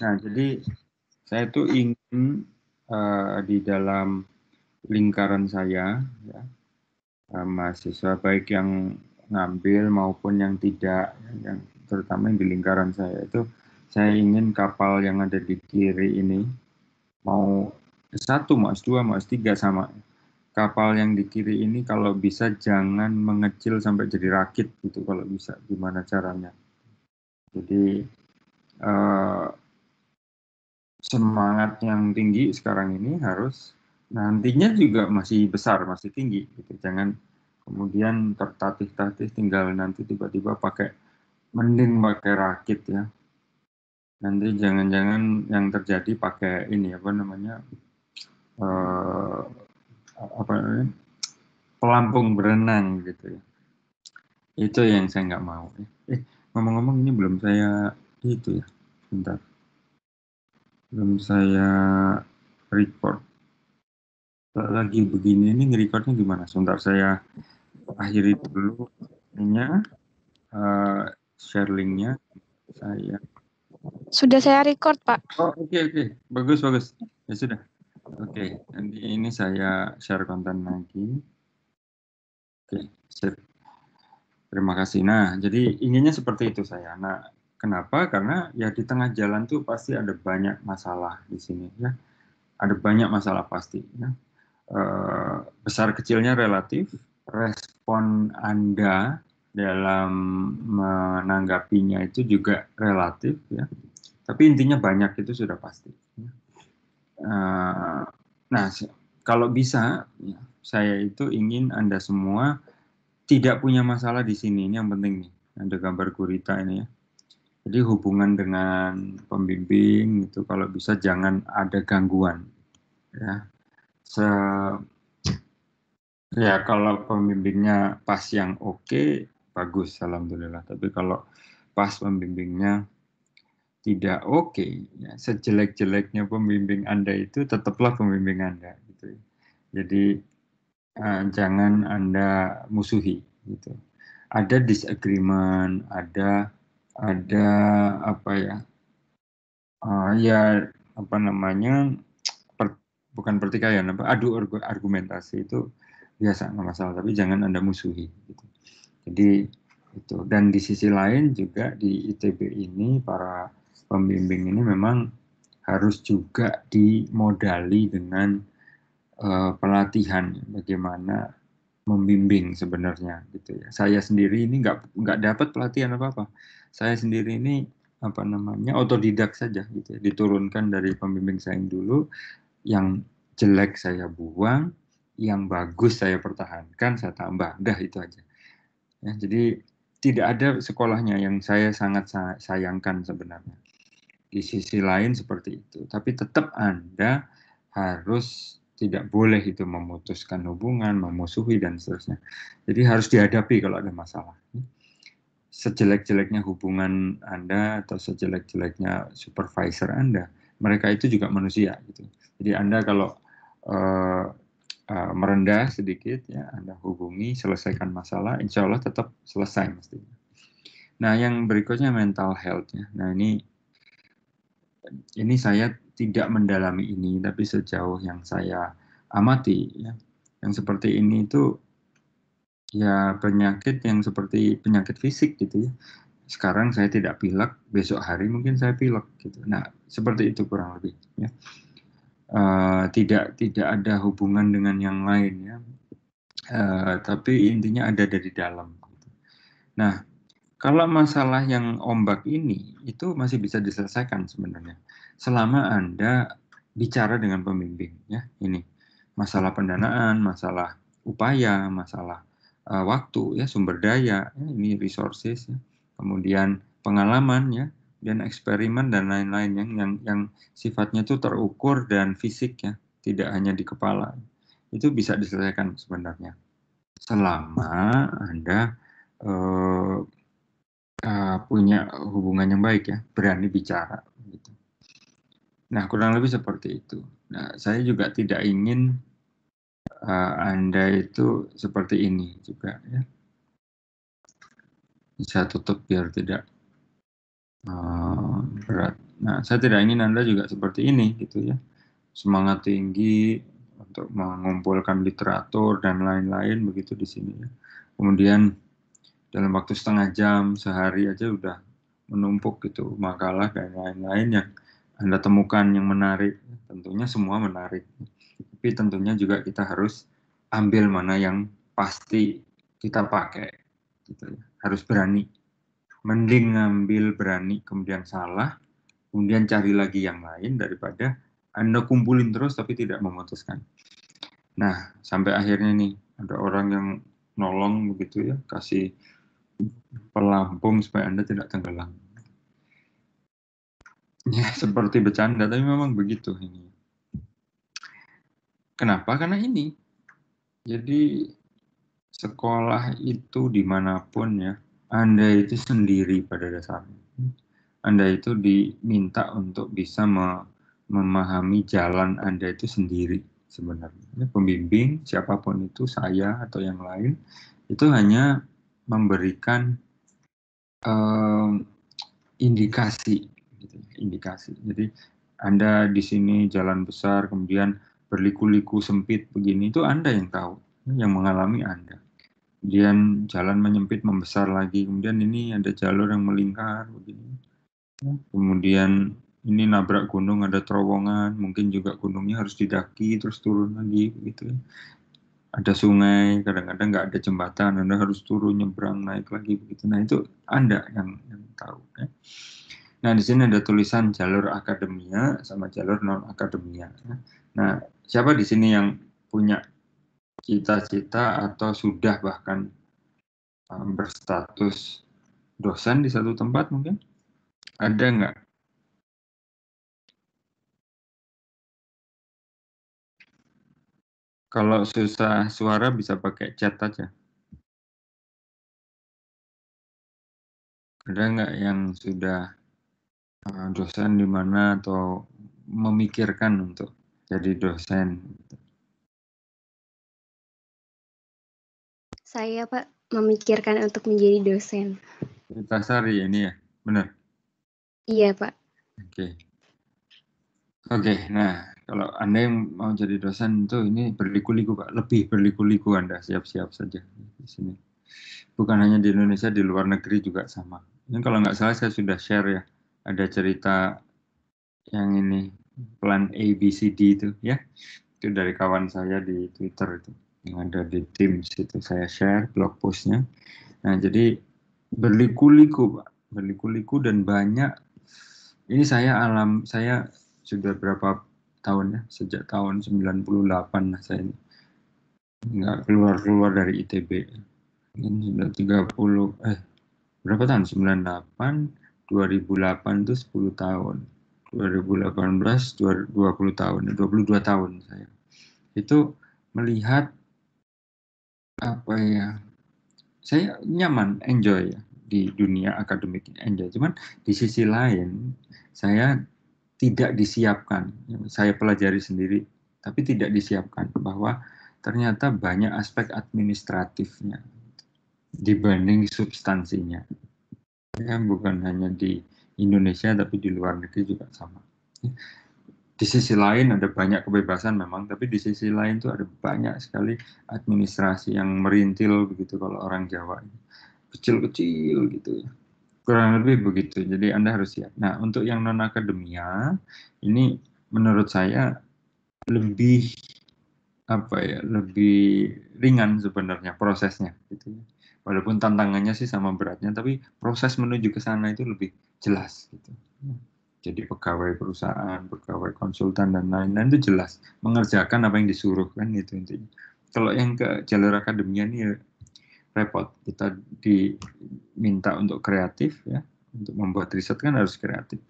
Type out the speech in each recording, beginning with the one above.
Nah, jadi saya itu ingin uh, di dalam lingkaran saya, ya, uh, mahasiswa baik yang ngambil maupun yang tidak, yang terutama yang di lingkaran saya itu, saya ingin kapal yang ada di kiri ini mau satu mas mau mas tiga mau tiga sama kapal yang di kiri ini kalau bisa jangan mengecil sampai jadi rakit gitu kalau bisa gimana caranya. Jadi Eh, semangat yang tinggi sekarang ini harus nantinya juga masih besar, masih tinggi. Gitu. Jangan kemudian tertatih-tatih tinggal nanti tiba-tiba pakai mending pakai rakit ya. Nanti jangan-jangan yang terjadi pakai ini apa namanya uh, apa namanya pelampung berenang gitu ya. Itu yang saya nggak mau. Eh ngomong-ngomong ini belum saya itu ya bentar belum saya record kalau lagi begini ini nge-recordnya gimana sebentar saya akhiri dulu linknya, uh, eh, share linknya saya sudah saya record pak oh oke okay, oke okay. bagus bagus ya sudah oke okay. nanti ini saya share konten lagi oke okay. terima kasih nah jadi inginnya seperti itu saya nah Kenapa? Karena ya di tengah jalan tuh pasti ada banyak masalah di sini ya. Ada banyak masalah pasti ya. E, besar kecilnya relatif, respon Anda dalam menanggapinya itu juga relatif ya. Tapi intinya banyak itu sudah pasti. Ya. E, nah, kalau bisa ya, saya itu ingin Anda semua tidak punya masalah di sini. Ini yang penting nih. Ada gambar gurita ini ya jadi hubungan dengan pembimbing itu kalau bisa jangan ada gangguan. Ya. Se ya kalau pembimbingnya pas yang oke okay, bagus alhamdulillah. Tapi kalau pas pembimbingnya tidak oke, okay, ya, sejelek-jeleknya pembimbing Anda itu tetaplah pembimbing Anda gitu. Jadi uh, jangan Anda musuhi gitu. Ada disagreement, ada ada apa ya uh, ya apa namanya per, bukan pertikaian apa adu argumentasi itu biasa nggak masalah tapi jangan anda musuhi gitu. jadi itu dan di sisi lain juga di ITB ini para pembimbing ini memang harus juga dimodali dengan uh, pelatihan bagaimana membimbing sebenarnya gitu ya saya sendiri ini nggak nggak dapat pelatihan apa apa saya sendiri ini apa namanya otodidak saja gitu ya. diturunkan dari pembimbing saya yang dulu yang jelek saya buang yang bagus saya pertahankan saya tambah dah itu aja ya, jadi tidak ada sekolahnya yang saya sangat sayangkan sebenarnya di sisi lain seperti itu tapi tetap anda harus tidak boleh itu memutuskan hubungan memusuhi dan seterusnya jadi harus dihadapi kalau ada masalah sejelek-jeleknya hubungan Anda atau sejelek-jeleknya supervisor Anda, mereka itu juga manusia gitu. Jadi Anda kalau uh, uh, merendah sedikit ya, Anda hubungi, selesaikan masalah, insya Allah tetap selesai mestinya. Nah, yang berikutnya mental health ya. Nah, ini ini saya tidak mendalami ini, tapi sejauh yang saya amati ya, yang seperti ini itu ya penyakit yang seperti penyakit fisik gitu ya. Sekarang saya tidak pilek, besok hari mungkin saya pilek gitu. Nah, seperti itu kurang lebih ya. Uh, tidak tidak ada hubungan dengan yang lain ya. Uh, tapi intinya ada dari dalam. Gitu. Nah, kalau masalah yang ombak ini itu masih bisa diselesaikan sebenarnya selama Anda bicara dengan pembimbing ya ini masalah pendanaan, masalah upaya, masalah uh, waktu ya sumber daya ya, ini resources ya. kemudian pengalaman ya dan eksperimen dan lain-lain yang yang yang sifatnya itu terukur dan fisik ya tidak hanya di kepala itu bisa diselesaikan sebenarnya selama anda uh, uh, punya hubungan yang baik ya berani bicara gitu. nah kurang lebih seperti itu nah saya juga tidak ingin uh, Anda itu seperti ini juga ya. Bisa tutup biar tidak uh, berat. Nah, saya tidak ingin Anda juga seperti ini gitu ya. Semangat tinggi untuk mengumpulkan literatur dan lain-lain begitu di sini ya. Kemudian dalam waktu setengah jam sehari aja udah menumpuk gitu makalah dan lain-lain yang Anda temukan yang menarik. Tentunya semua menarik. Tapi tentunya juga kita harus ambil mana yang pasti kita pakai. Gitu ya. Harus berani. Mending ngambil berani kemudian salah, kemudian cari lagi yang lain daripada Anda kumpulin terus tapi tidak memutuskan. Nah, sampai akhirnya nih ada orang yang nolong begitu ya, kasih pelampung supaya Anda tidak tenggelam. Ya, seperti bercanda, tapi memang begitu ini. Kenapa? Karena ini. Jadi sekolah itu dimanapun ya, Anda itu sendiri pada dasarnya. Anda itu diminta untuk bisa memahami jalan Anda itu sendiri sebenarnya. Ya, pembimbing, siapapun itu, saya atau yang lain, itu hanya memberikan indikasi. Gitu ya, indikasi. Jadi Anda di sini jalan besar, kemudian berliku-liku sempit begini itu Anda yang tahu, yang mengalami Anda. Kemudian jalan menyempit membesar lagi, kemudian ini ada jalur yang melingkar begini. Kemudian ini nabrak gunung ada terowongan, mungkin juga gunungnya harus didaki terus turun lagi begitu ya. Ada sungai, kadang-kadang nggak ada jembatan, Anda harus turun nyebrang naik lagi begitu. Nah itu Anda yang, yang tahu ya. Nah, di sini ada tulisan jalur akademia sama jalur non akademia. Ya. Nah, siapa di sini yang punya cita-cita atau sudah bahkan um, berstatus dosen di satu tempat mungkin? Ada nggak? Kalau susah suara bisa pakai chat aja. Ada nggak yang sudah uh, dosen di mana atau memikirkan untuk jadi dosen? Saya Pak memikirkan untuk menjadi dosen. Tasari ini ya, benar? Iya Pak. Oke. Okay. Oke, okay, nah kalau Anda yang mau jadi dosen itu ini berliku-liku Pak, lebih berliku-liku Anda siap-siap saja di sini. Bukan hanya di Indonesia, di luar negeri juga sama. Ini kalau nggak salah saya sudah share ya, ada cerita yang ini plan A B C D itu ya itu dari kawan saya di Twitter itu yang ada di tim situ saya share blog postnya nah jadi berliku-liku pak berliku-liku dan banyak ini saya alam saya sudah berapa tahun ya sejak tahun 98 lah saya nggak keluar keluar dari ITB ini sudah 30 eh berapa tahun 98 2008 itu 10 tahun 2018 20 tahun 22 ya, tahun saya itu melihat apa ya saya nyaman enjoy ya di dunia akademik enjoy cuman di sisi lain saya tidak disiapkan saya pelajari sendiri tapi tidak disiapkan bahwa ternyata banyak aspek administratifnya dibanding substansinya ya bukan hanya di Indonesia tapi di luar negeri juga sama. Di sisi lain ada banyak kebebasan memang, tapi di sisi lain tuh ada banyak sekali administrasi yang merintil begitu kalau orang Jawa kecil-kecil gitu ya. Kurang lebih begitu. Jadi Anda harus siap. Nah, untuk yang non akademia ini menurut saya lebih apa ya, lebih ringan sebenarnya prosesnya gitu ya walaupun tantangannya sih sama beratnya tapi proses menuju ke sana itu lebih jelas gitu. Jadi pegawai perusahaan, pegawai konsultan dan lain-lain itu jelas mengerjakan apa yang disuruh kan itu intinya. Kalau yang ke jalur akademia ini ya, repot. Kita diminta untuk kreatif ya, untuk membuat riset kan harus kreatif.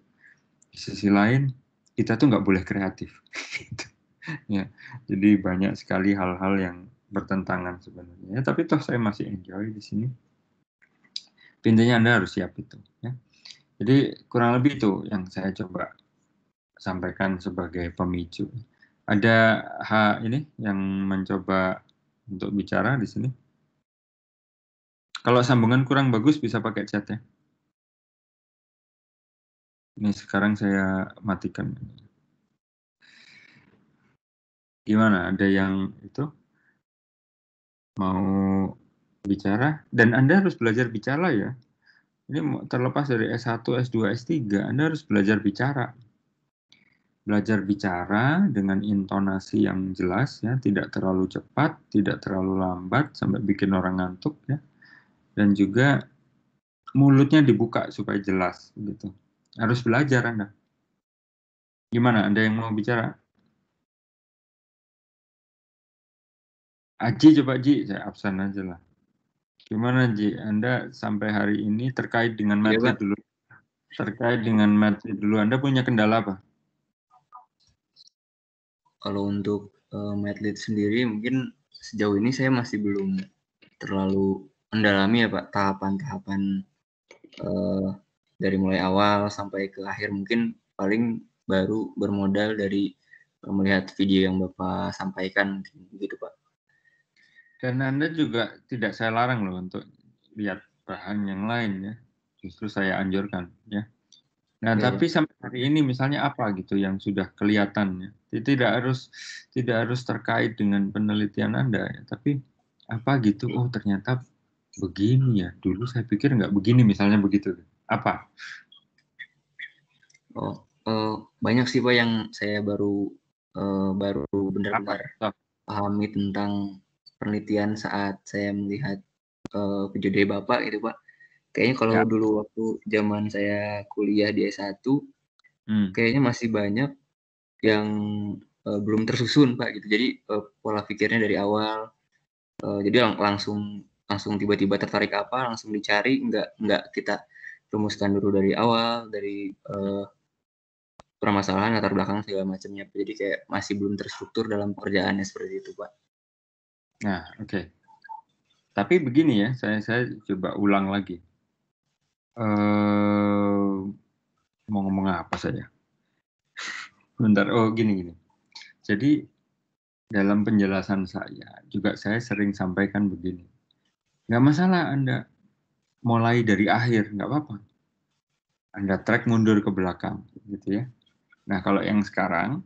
Di sisi lain kita tuh nggak boleh kreatif. gitu. ya, jadi banyak sekali hal-hal yang bertentangan sebenarnya. Ya, tapi toh saya masih enjoy di sini. Intinya Anda harus siap itu. Ya. Jadi kurang lebih itu yang saya coba sampaikan sebagai pemicu. Ada H ini yang mencoba untuk bicara di sini. Kalau sambungan kurang bagus bisa pakai chat ya. Ini sekarang saya matikan. Gimana? Ada yang itu mau bicara? Dan Anda harus belajar bicara ya. Ini terlepas dari S1, S2, S3, Anda harus belajar bicara. Belajar bicara dengan intonasi yang jelas, ya, tidak terlalu cepat, tidak terlalu lambat, sampai bikin orang ngantuk, ya. Dan juga mulutnya dibuka supaya jelas, gitu. Harus belajar Anda. Gimana, Anda yang mau bicara? Aji coba Aji, saya absen aja lah. Gimana Ji, Anda sampai hari ini terkait dengan iya, mati ya, dulu? Terkait dengan mati dulu, Anda punya kendala apa? Kalau untuk uh, sendiri mungkin sejauh ini saya masih belum terlalu mendalami ya Pak tahapan-tahapan uh, dari mulai awal sampai ke akhir mungkin paling baru bermodal dari eh, melihat video yang Bapak sampaikan gitu Pak. Dan Anda juga tidak saya larang loh untuk lihat bahan yang lain ya. Justru saya anjurkan ya. Nah, ya. tapi sampai hari ini misalnya apa gitu yang sudah kelihatan ya. Tidak harus tidak harus terkait dengan penelitian Anda ya, tapi apa gitu oh ternyata begini ya. Dulu saya pikir nggak begini misalnya begitu. Apa? Oh, eh, banyak sih Pak yang saya baru eh, baru benar-benar pahami tentang penelitian saat saya melihat uh, Bapak gitu Pak. Kayaknya kalau ya. dulu waktu zaman saya kuliah di S1 hmm. kayaknya masih banyak yang uh, belum tersusun Pak gitu. Jadi uh, pola pikirnya dari awal uh, jadi lang langsung langsung tiba-tiba tertarik apa langsung dicari nggak nggak kita rumuskan dulu dari awal dari uh, permasalahan latar belakang segala macamnya jadi kayak masih belum terstruktur dalam pekerjaannya seperti itu pak Nah, oke. Okay. Tapi begini ya, saya saya coba ulang lagi. Uh, mau ngomong apa saya? Bentar, oh gini gini. Jadi dalam penjelasan saya juga saya sering sampaikan begini. Nggak masalah Anda mulai dari akhir, nggak apa-apa. Anda track mundur ke belakang, gitu ya. Nah kalau yang sekarang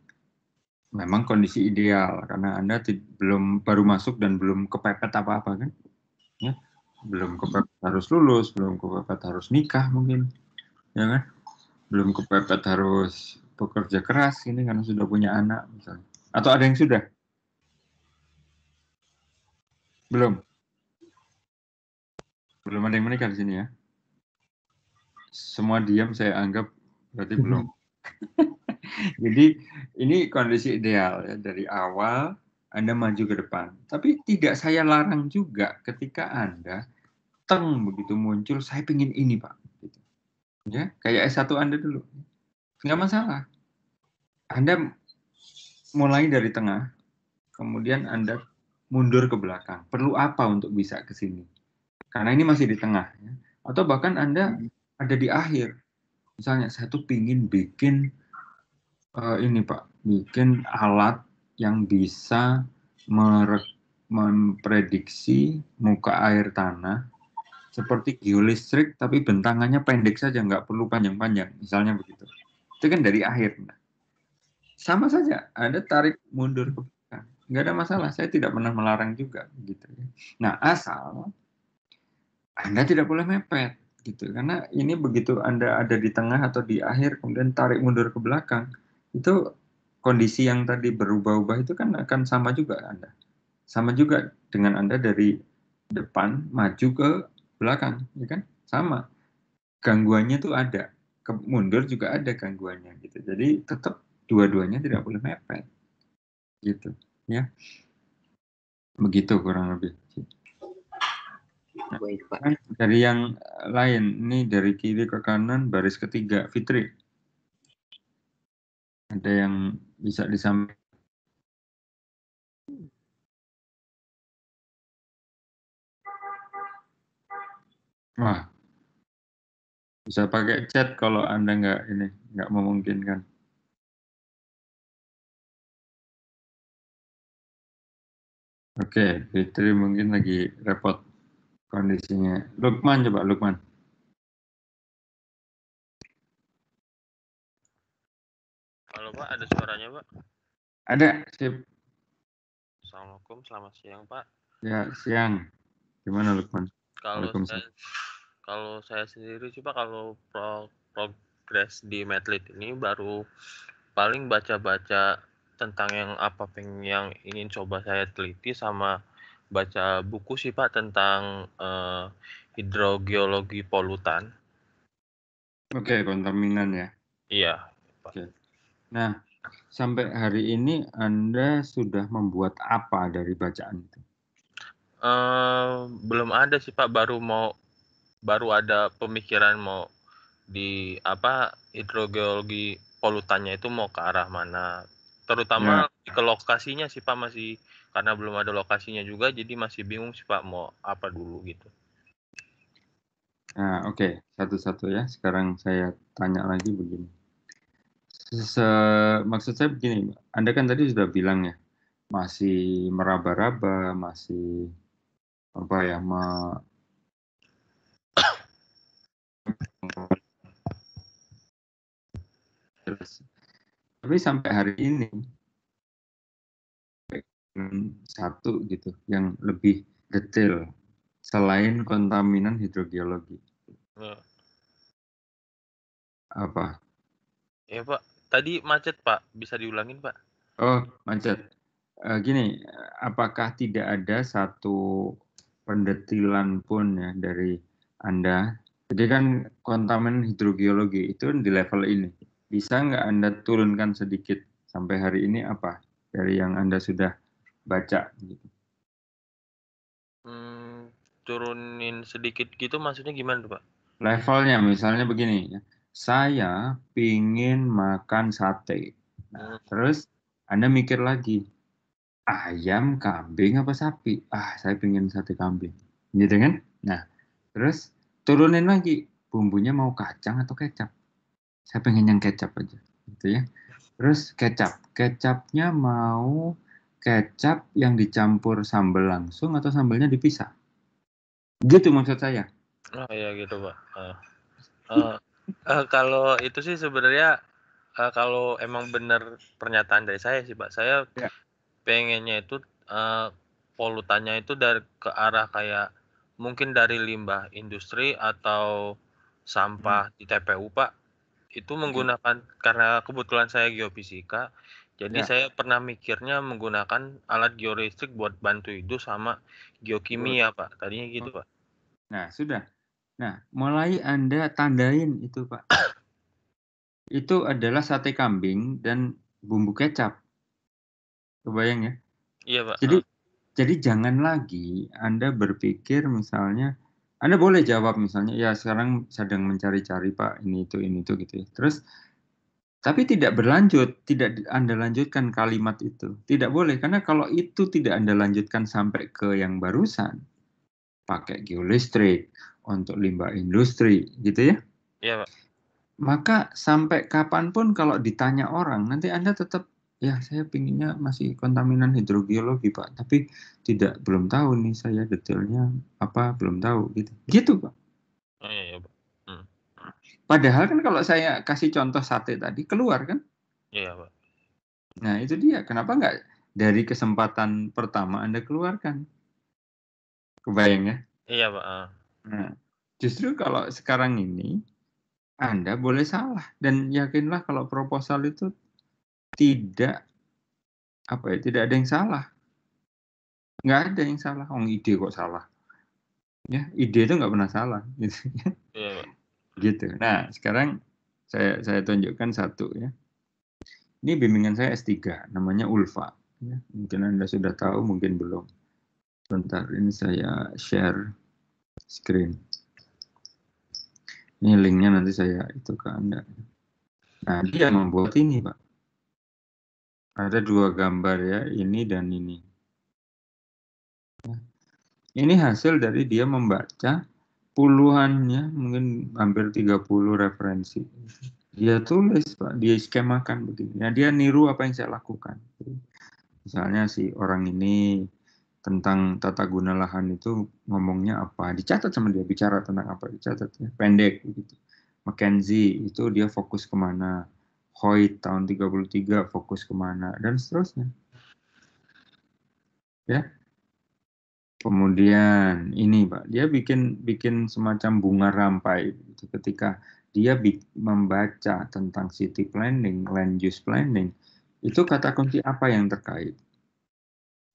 memang kondisi ideal karena Anda belum baru masuk dan belum kepepet apa-apa kan. Ya. Belum kepepet harus lulus, belum kepepet harus nikah mungkin. Ya kan? Belum kepepet harus bekerja keras ini karena sudah punya anak misalnya. Atau ada yang sudah? Belum. Belum ada yang menikah di sini ya. Semua diam saya anggap berarti belum. Jadi ini kondisi ideal ya dari awal Anda maju ke depan. Tapi tidak saya larang juga ketika Anda teng begitu muncul saya pingin ini Pak. Gitu. Ya kayak S1 Anda dulu nggak masalah. Anda mulai dari tengah, kemudian Anda mundur ke belakang. Perlu apa untuk bisa ke sini? Karena ini masih di tengah. Ya. Atau bahkan Anda hmm. ada di akhir, misalnya saya tuh pingin bikin uh, ini Pak, bikin alat yang bisa memprediksi muka air tanah seperti geolistrik tapi bentangannya pendek saja nggak perlu panjang-panjang misalnya begitu itu kan dari akhir sama saja ada tarik mundur ke belakang nggak ada masalah saya tidak pernah melarang juga gitu ya nah asal anda tidak boleh mepet gitu karena ini begitu anda ada di tengah atau di akhir kemudian tarik mundur ke belakang itu kondisi yang tadi berubah-ubah itu kan akan sama juga Anda. Sama juga dengan Anda dari depan maju ke belakang, ya kan? Sama. Gangguannya tuh ada. Ke mundur juga ada gangguannya gitu. Jadi tetap dua-duanya tidak boleh mepet. Gitu, ya. Begitu kurang lebih. Nah, kan Dari yang lain, ini dari kiri ke kanan baris ketiga, Fitri ada yang bisa disampaikan Wah, bisa pakai chat kalau Anda nggak ini nggak memungkinkan. Oke, Fitri mungkin lagi repot kondisinya. Lukman coba Lukman. Halo Pak, ada suaranya Pak? Ada, sip. Assalamualaikum, selamat siang Pak. Ya, siang. Gimana Lukman? Kalau saya, kalau saya sendiri sih Pak, kalau pro, progres di Medlit ini baru paling baca-baca tentang yang apa yang ingin coba saya teliti sama baca buku sih Pak tentang uh, hidrogeologi polutan. Oke, okay, kontaminan ya. Iya. Pak. Okay. Nah, sampai hari ini Anda sudah membuat apa dari bacaan itu? Uh, belum ada sih Pak, baru mau baru ada pemikiran mau di apa hidrogeologi polutannya itu mau ke arah mana. Terutama ya. ke lokasinya sih Pak masih karena belum ada lokasinya juga jadi masih bingung sih Pak mau apa dulu gitu. Nah, oke, okay. satu-satu ya. Sekarang saya tanya lagi begini Se maksud saya begini, Anda kan tadi sudah bilang ya, masih meraba-raba, masih apa ya, ma Tapi sampai hari ini satu gitu yang lebih detail selain kontaminan hidrogeologi. Nah. Apa? Ya Pak, Tadi macet Pak, bisa diulangin Pak? Oh macet. Uh, gini, apakah tidak ada satu pendetilan pun ya dari Anda? Jadi kan kontamin hidrogeologi itu di level ini. Bisa nggak Anda turunkan sedikit sampai hari ini apa dari yang Anda sudah baca? Gitu? Hmm, turunin sedikit gitu maksudnya gimana Pak? Levelnya misalnya begini ya saya pingin makan sate. Nah, hmm. terus Anda mikir lagi, ayam, kambing, apa sapi? Ah, saya pingin sate kambing. Ini iya kan? Nah, terus turunin lagi, bumbunya mau kacang atau kecap? Saya pengen yang kecap aja. Gitu ya. Terus kecap. Kecapnya mau kecap yang dicampur sambal langsung atau sambalnya dipisah? Gitu maksud saya. Oh iya gitu, Pak. Uh, uh Uh, kalau itu sih sebenarnya uh, kalau emang benar pernyataan dari saya sih, Pak. Saya ya. pengennya itu uh, polutannya itu dari ke arah kayak mungkin dari limbah industri atau sampah hmm. di TPU, Pak. Itu hmm. menggunakan karena kebetulan saya geofisika, jadi ya. saya pernah mikirnya menggunakan alat geolistrik buat bantu itu sama geokimia, Pak. Tadinya gitu, oh. Pak. Nah, sudah. Nah, mulai Anda tandain itu, Pak. itu adalah sate kambing dan bumbu kecap. Kebayang ya? Iya, Pak. Jadi jadi jangan lagi Anda berpikir misalnya Anda boleh jawab misalnya ya sekarang sedang mencari-cari Pak ini itu ini itu gitu ya. Terus tapi tidak berlanjut, tidak Anda lanjutkan kalimat itu. Tidak boleh karena kalau itu tidak Anda lanjutkan sampai ke yang barusan pakai geolistrik, untuk limbah industri gitu ya. Iya, Pak. Maka sampai kapanpun kalau ditanya orang, nanti Anda tetap ya saya pinginnya masih kontaminan hidrogeologi Pak, tapi tidak belum tahu nih saya detailnya apa belum tahu gitu. Gitu Pak. Oh, iya, iya, Pak. Hmm. Padahal kan kalau saya kasih contoh sate tadi keluar kan? Iya, iya, Pak. Nah, itu dia. Kenapa nggak dari kesempatan pertama Anda keluarkan? Kebayang ya? Iya, Pak. Ah. Nah, justru kalau sekarang ini Anda boleh salah dan yakinlah kalau proposal itu tidak apa ya, tidak ada yang salah. Nggak ada yang salah, oh ide kok salah. Ya, ide itu nggak pernah salah gitu. Yeah. Iya, iya. gitu. Nah, sekarang saya saya tunjukkan satu ya. Ini bimbingan saya S3, namanya Ulfa. Ya, mungkin Anda sudah tahu, mungkin belum. Bentar, ini saya share screen. Ini linknya nanti saya itu ke Anda. Nah, dia membuat ini, Pak. Ada dua gambar ya, ini dan ini. Ini hasil dari dia membaca puluhannya, mungkin hampir 30 referensi. Dia tulis, Pak, dia skemakan begini. Nah, dia niru apa yang saya lakukan. Misalnya si orang ini tentang tata guna lahan itu ngomongnya apa dicatat sama dia bicara tentang apa dicatat ya pendek begitu Mackenzie itu dia fokus kemana Hoyt tahun 33 fokus kemana dan seterusnya ya kemudian ini pak dia bikin bikin semacam bunga rampai gitu. ketika dia membaca tentang city planning land use planning itu kata kunci apa yang terkait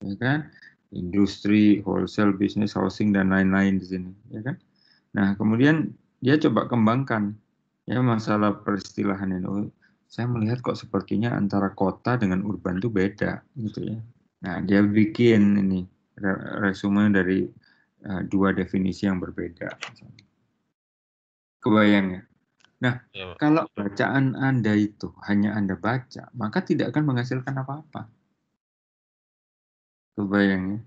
ya kan industri, wholesale bisnis, housing dan lain-lain di sini, ya kan? Nah, kemudian dia coba kembangkan ya masalah peristilahan ini. Oh, saya melihat kok sepertinya antara kota dengan urban itu beda gitu ya. Nah, dia bikin ini resume dari uh, dua definisi yang berbeda. Kebayang ya? Nah, ya. kalau bacaan Anda itu hanya Anda baca, maka tidak akan menghasilkan apa-apa kebayang ya.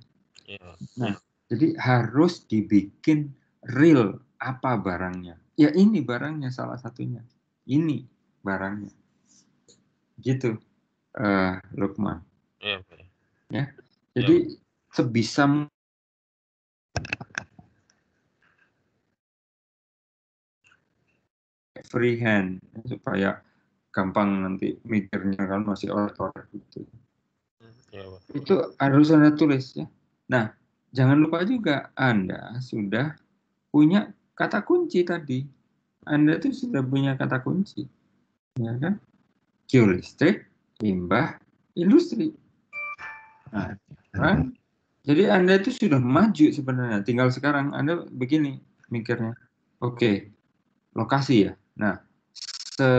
Yeah. Nah, jadi harus dibikin real apa barangnya. Ya ini barangnya salah satunya. Ini barangnya. Gitu, uh, Lukman. Yeah. Iya, ya, jadi yeah. sebisa freehand supaya gampang nanti mikirnya kan masih otor gitu. Itu harus Anda tulis ya. Nah, jangan lupa juga Anda sudah punya kata kunci tadi. Anda itu sudah punya kata kunci. Ya kan? Geolistrik, limbah, industri. Nah, kan? Jadi Anda itu sudah maju sebenarnya. Tinggal sekarang Anda begini mikirnya. Oke, lokasi ya. Nah, se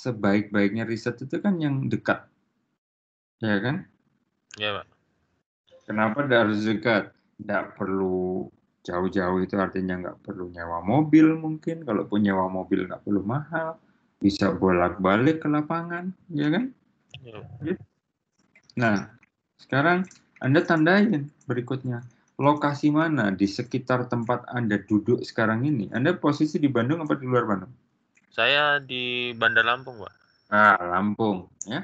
sebaik-baiknya riset itu kan yang dekat Ya kan? Ya, Pak. Kenapa harus zakat? Tidak perlu jauh-jauh itu artinya nggak perlu nyewa mobil mungkin. Kalau pun nyewa mobil nggak perlu mahal. Bisa bolak-balik ke lapangan, ya kan? Ya. Nah, sekarang Anda tandain berikutnya. Lokasi mana di sekitar tempat Anda duduk sekarang ini? Anda posisi di Bandung apa di luar Bandung? Saya di Bandar Lampung, Pak. Ah, Lampung, ya.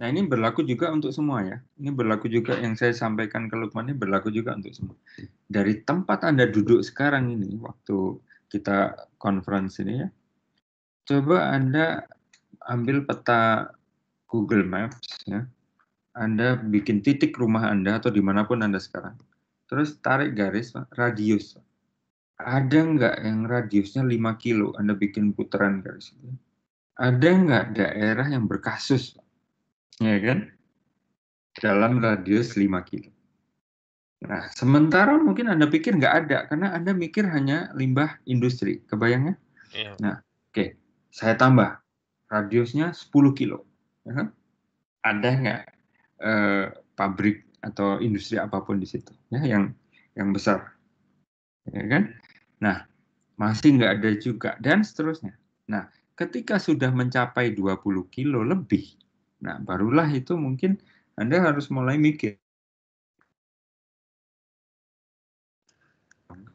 Nah, ini berlaku juga untuk semua ya. Ini berlaku juga yang saya sampaikan ke Lukman ini berlaku juga untuk semua. Dari tempat Anda duduk sekarang ini waktu kita conference ini ya. Coba Anda ambil peta Google Maps ya. Anda bikin titik rumah Anda atau dimanapun Anda sekarang. Terus tarik garis radius. Ada nggak yang radiusnya 5 kilo Anda bikin putaran garis? Ada nggak daerah yang berkasus? Pak? ya kan? Dalam radius 5 kilo. Nah, sementara mungkin Anda pikir nggak ada, karena Anda mikir hanya limbah industri. Kebayangnya? Iya. Nah, oke. Okay. Saya tambah. Radiusnya 10 kilo. Ya kan? Ada nggak eh, pabrik atau industri apapun di situ ya yang yang besar ya kan nah masih nggak ada juga dan seterusnya nah ketika sudah mencapai 20 kilo lebih Nah, barulah itu mungkin Anda harus mulai mikir.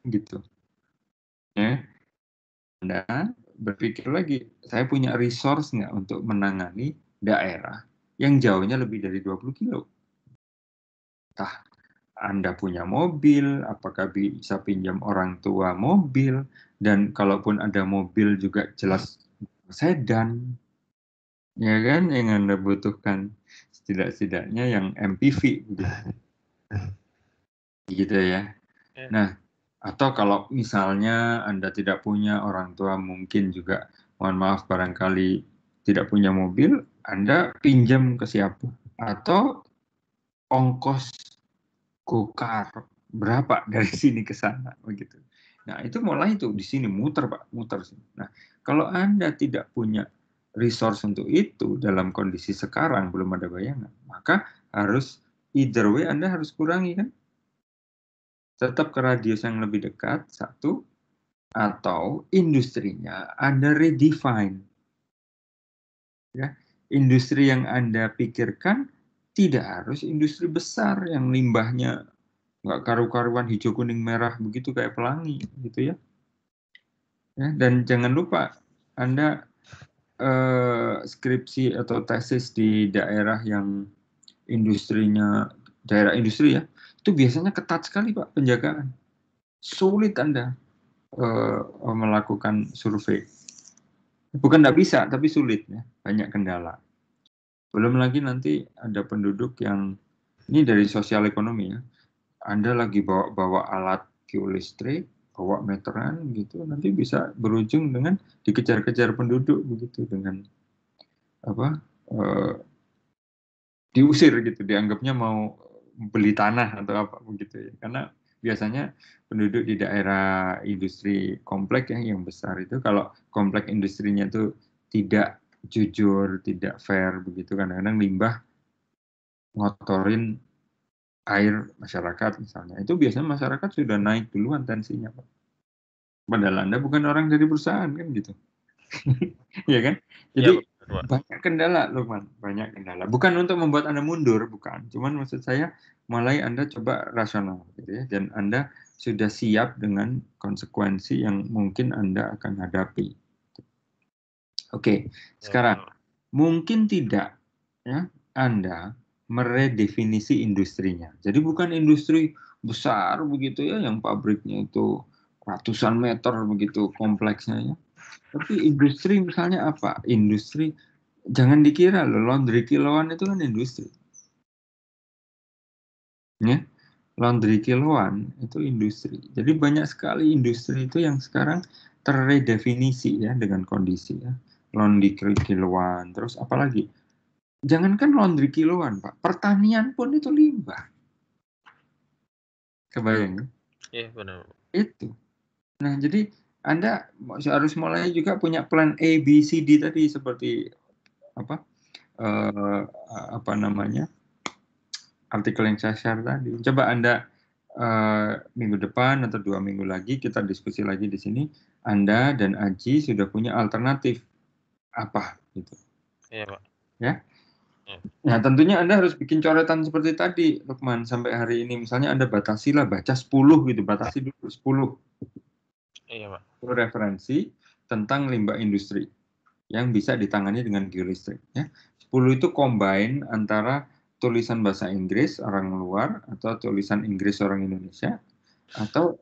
Gitu. Ya. Anda berpikir lagi, saya punya resource nggak untuk menangani daerah yang jauhnya lebih dari 20 kilo. Entah Anda punya mobil, apakah bisa pinjam orang tua mobil, dan kalaupun ada mobil juga jelas sedan, ya kan yang anda butuhkan setidak tidaknya yang MPV gitu, gitu ya. ya. Nah atau kalau misalnya anda tidak punya orang tua mungkin juga mohon maaf barangkali tidak punya mobil anda pinjam ke siapa atau ongkos gokar berapa dari sini ke sana begitu. Nah, itu mulai itu di sini muter Pak, muter sini. Nah, kalau Anda tidak punya resource untuk itu dalam kondisi sekarang belum ada bayangan, maka harus either way Anda harus kurangi kan? Tetap ke radius yang lebih dekat, satu, atau industrinya Anda redefine. Ya, industri yang Anda pikirkan tidak harus industri besar yang limbahnya nggak karu-karuan hijau kuning merah begitu kayak pelangi gitu ya. ya dan jangan lupa Anda Eh, skripsi atau tesis di daerah yang industrinya daerah industri ya itu biasanya ketat sekali pak penjagaan sulit anda uh, melakukan survei bukan tidak bisa tapi sulit ya banyak kendala belum lagi nanti ada penduduk yang ini dari sosial ekonomi ya anda lagi bawa bawa alat listrik bawa meteran gitu nanti bisa berujung dengan dikejar-kejar penduduk begitu dengan apa e, diusir gitu dianggapnya mau beli tanah atau apa begitu ya karena biasanya penduduk di daerah industri kompleks yang yang besar itu kalau kompleks industrinya itu tidak jujur tidak fair begitu kadang-kadang limbah ngotorin air masyarakat misalnya, itu biasanya masyarakat sudah naik duluan tensinya, Pak. Padahal Anda bukan orang dari perusahaan kan gitu. ya kan? Iya, Jadi ya, banyak kendala, Lukman, banyak kendala. Bukan untuk membuat Anda mundur, bukan. Cuman maksud saya mulai Anda coba rasional gitu ya dan Anda sudah siap dengan konsekuensi yang mungkin Anda akan hadapi. Oke, sekarang ya. mungkin tidak ya Anda meredefinisi industrinya. Jadi bukan industri besar begitu ya yang pabriknya itu ratusan meter begitu kompleksnya ya. Tapi industri misalnya apa? Industri jangan dikira loh laundry kiloan itu kan industri. Ya. Laundry kiloan itu industri. Jadi banyak sekali industri itu yang sekarang terredefinisi ya dengan kondisi ya. Laundry kiloan, terus apalagi Jangankan laundry kiloan, Pak. Pertanian pun itu limbah. Kebayang? Ya? Iya, yeah, benar. Itu. Nah, jadi Anda harus mulai juga punya plan A, B, C, D tadi seperti apa? Uh, apa namanya? artikel yang saya share tadi. Coba Anda uh, minggu depan atau dua minggu lagi kita diskusi lagi di sini. Anda dan Aji sudah punya alternatif apa gitu. Iya pak. Ya. Nah, tentunya Anda harus bikin coretan seperti tadi, Lukman, sampai hari ini. Misalnya Anda batasi lah baca 10 gitu, batasi dulu 10. Iya, Pak. Referensi tentang limbah industri yang bisa ditangani dengan geolistrik. Ya. 10 itu combine antara tulisan bahasa Inggris orang luar atau tulisan Inggris orang Indonesia atau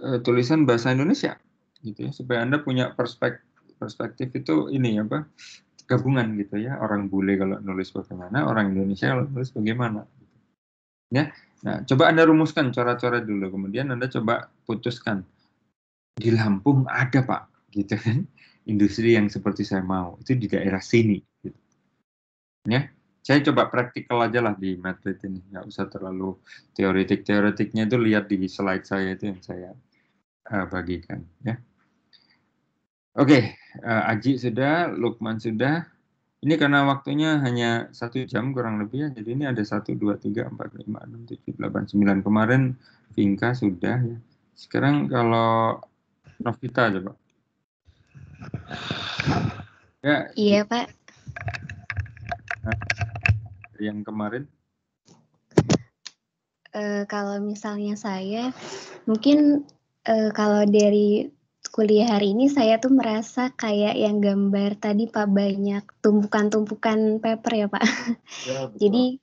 e, tulisan bahasa Indonesia gitu ya supaya Anda punya perspektif perspektif itu ini apa gabungan gitu ya orang bule kalau nulis bagaimana orang Indonesia kalau nulis bagaimana gitu. ya nah coba anda rumuskan cara-cara dulu kemudian anda coba putuskan di Lampung ada pak gitu kan industri yang seperti saya mau itu di daerah sini gitu. ya saya coba praktikal aja lah di Madrid ini nggak usah terlalu teoretik teoretiknya itu lihat di slide saya itu yang saya uh, bagikan ya Oke, uh, Aji sudah, Lukman sudah. Ini karena waktunya hanya satu jam kurang lebih ya, jadi ini ada satu, dua, tiga, empat, lima, enam, tujuh, delapan, sembilan. Kemarin Vinka sudah ya. Sekarang kalau Novita coba. Ya. Iya Pak. Nah, yang kemarin. Uh, kalau misalnya saya, mungkin uh, kalau dari kuliah hari ini saya tuh merasa kayak yang gambar tadi Pak banyak tumpukan-tumpukan paper ya Pak. Ya, Jadi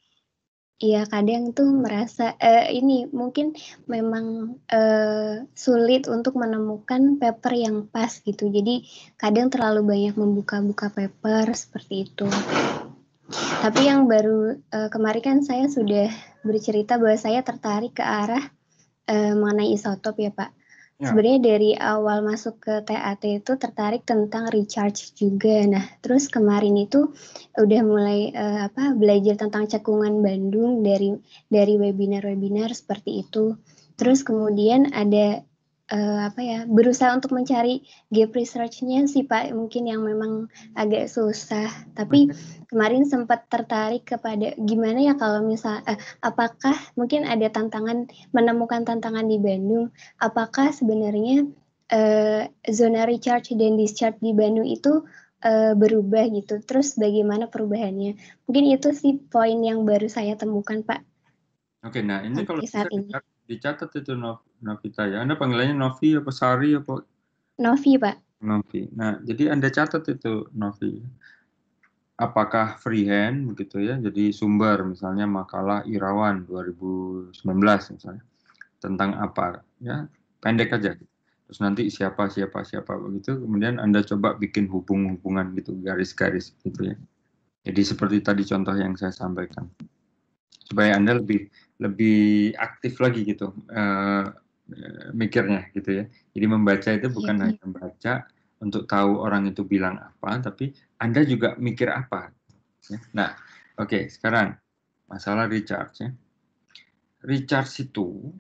ya kadang tuh merasa uh, ini mungkin memang uh, sulit untuk menemukan paper yang pas gitu. Jadi kadang terlalu banyak membuka-buka paper seperti itu. Tapi yang baru uh, kemarin kan saya sudah bercerita bahwa saya tertarik ke arah uh, mengenai isotop ya Pak. Ya. Sebenarnya dari awal masuk ke TAT itu tertarik tentang recharge juga. Nah, terus kemarin itu udah mulai uh, apa belajar tentang cekungan Bandung dari dari webinar-webinar seperti itu. Terus kemudian ada uh, apa ya berusaha untuk mencari gap researchnya sih Pak mungkin yang memang agak susah tapi kemarin sempat tertarik kepada gimana ya kalau misal uh, apakah mungkin ada tantangan menemukan tantangan di Bandung apakah sebenarnya uh, zona recharge dan discharge di Bandung itu berubah gitu terus bagaimana perubahannya mungkin itu sih poin yang baru saya temukan Pak Oke, nah ini kalau bisa dicatat itu Nov Novita ya. Anda panggilannya Novi apa Sari apa? Novi, Pak. Novi. Nah, jadi Anda catat itu Novi. Apakah freehand begitu ya? Jadi sumber misalnya makalah Irawan 2019 misalnya tentang apa ya? Pendek aja. Terus nanti siapa siapa siapa begitu kemudian Anda coba bikin hubung-hubungan gitu garis-garis gitu ya. Jadi seperti tadi contoh yang saya sampaikan supaya anda lebih lebih aktif lagi gitu eh, Eh, mikirnya gitu ya. Jadi membaca itu iya, bukan iya. hanya membaca untuk tahu orang itu bilang apa, tapi Anda juga mikir apa. Ya. Nah, oke okay, sekarang masalah recharge ya. Recharge itu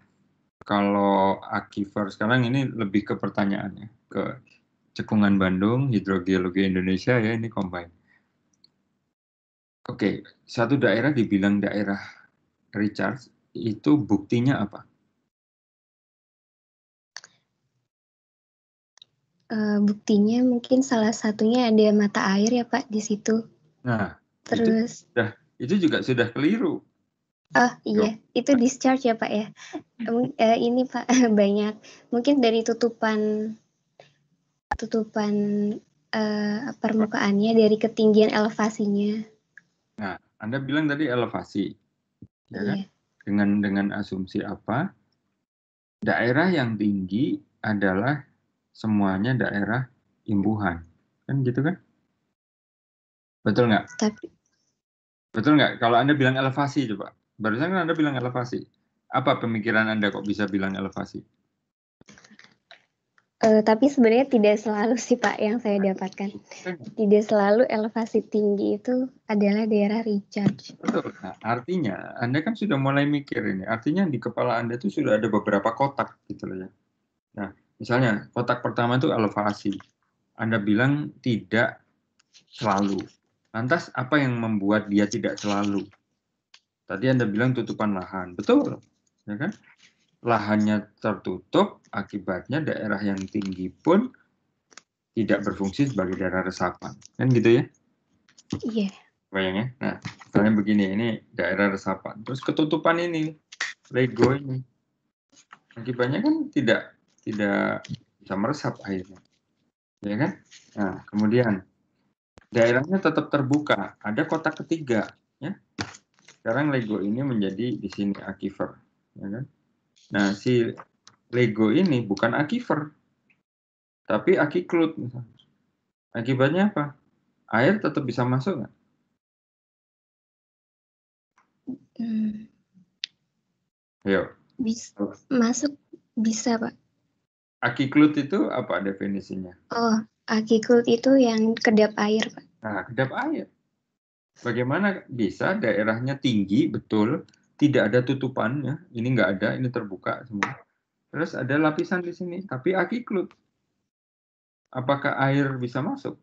kalau aquifer sekarang ini lebih ke pertanyaannya ke cekungan Bandung, hidrogeologi Indonesia ya ini combine. Oke, okay, satu daerah dibilang daerah recharge itu buktinya apa? uh, buktinya mungkin salah satunya ada mata air ya Pak di situ. Nah, terus itu, sudah, itu juga sudah keliru. Oh iya, itu discharge ya Pak ya. uh, ini Pak banyak mungkin dari tutupan tutupan uh, permukaannya dari ketinggian elevasinya. Nah, Anda bilang tadi elevasi. Ya kan? iya. kan? Dengan dengan asumsi apa? Daerah yang tinggi adalah semuanya daerah imbuhan. Kan gitu kan? Betul nggak? Tapi Betul nggak? Kalau Anda bilang elevasi coba. Barusan kan Anda bilang elevasi. Apa pemikiran Anda kok bisa bilang elevasi? Uh, tapi sebenarnya tidak selalu sih Pak yang saya dapatkan. Tidak selalu elevasi tinggi itu adalah daerah recharge. Betul. Nah, artinya Anda kan sudah mulai mikir ini. Ya. Artinya di kepala Anda itu sudah ada beberapa kotak gitu loh ya. Nah, Misalnya, kotak pertama itu elevasi. Anda bilang tidak selalu. Lantas, apa yang membuat dia tidak selalu? Tadi Anda bilang tutupan lahan. Betul, ya kan? Lahannya tertutup, akibatnya daerah yang tinggi pun tidak berfungsi sebagai daerah resapan. Kan gitu ya? Iya. Yeah. Bayangnya. Nah, misalnya begini, ini daerah resapan. Terus ketutupan ini, lego ini. Akibatnya kan tidak tidak bisa meresap airnya. Ya kan? Nah, kemudian daerahnya tetap terbuka, ada kotak ketiga, ya. Sekarang Lego ini menjadi di sini akifer, ya kan? Nah, si Lego ini bukan akifer, tapi akiklut. Akibatnya apa? Air tetap bisa masuk nggak? Ayo. Hmm. Bisa. Masuk bisa, Pak. Akiklut itu apa definisinya? Oh, akiklut itu yang kedap air, Pak. Nah, kedap air. Bagaimana bisa daerahnya tinggi, betul, tidak ada tutupannya, ini nggak ada, ini terbuka semua. Terus ada lapisan di sini, tapi akiklut. Apakah air bisa masuk?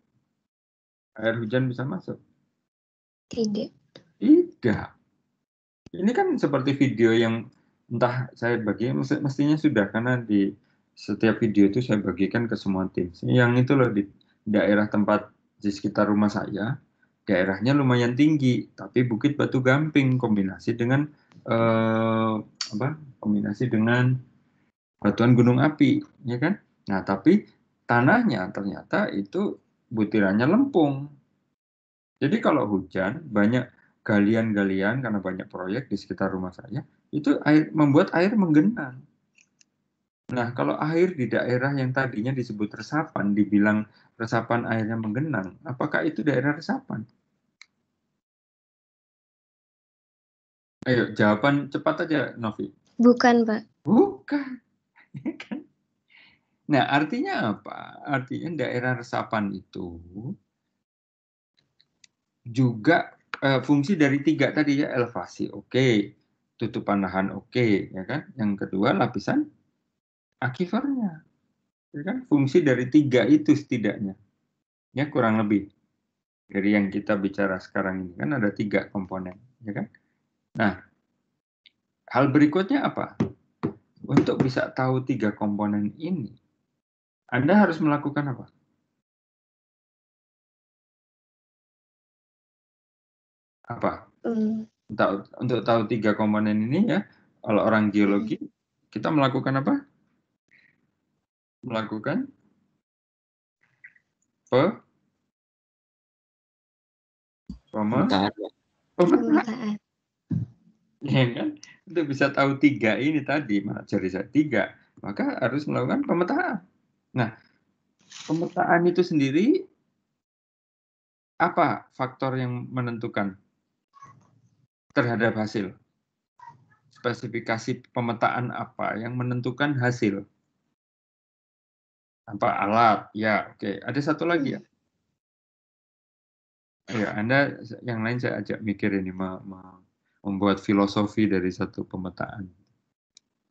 Air hujan bisa masuk? Tidak. Tidak. Ini kan seperti video yang entah saya bagi mestinya sudah karena di setiap video itu saya bagikan ke semua tim. Yang itu loh di daerah tempat di sekitar rumah saya, daerahnya lumayan tinggi, tapi bukit batu gamping kombinasi dengan eh, apa? Kombinasi dengan batuan gunung api, ya kan? Nah, tapi tanahnya ternyata itu butirannya lempung. Jadi kalau hujan banyak galian-galian karena banyak proyek di sekitar rumah saya, itu air membuat air menggenang Nah, kalau air di daerah yang tadinya disebut resapan, dibilang resapan airnya menggenang, apakah itu daerah resapan? Ayo, jawaban cepat aja, Novi. Bukan, Pak. Bukan. Ya kan? Nah, artinya apa? Artinya daerah resapan itu juga eh, fungsi dari tiga tadi ya, elevasi, oke. Okay. Tutupan lahan, oke. Okay, ya kan? Yang kedua, lapisan Akifernya, Ya kan? Fungsi dari tiga itu setidaknya. Ya kurang lebih. Dari yang kita bicara sekarang ini kan ada tiga komponen. Ya kan? Nah, hal berikutnya apa? Untuk bisa tahu tiga komponen ini, Anda harus melakukan apa? Apa? Hmm. untuk Untuk tahu tiga komponen ini ya, kalau orang geologi, hmm. kita melakukan apa? melakukan pe pemetaan. Oh, ya kan? Untuk bisa tahu tiga ini tadi, mana saya tiga, maka harus melakukan pemetaan. Nah, pemetaan itu sendiri apa faktor yang menentukan terhadap hasil? Spesifikasi pemetaan apa yang menentukan hasil? tanpa alat ya oke okay. ada satu lagi ya hmm. ya anda yang lain saya ajak mikir ini membuat filosofi dari satu pemetaan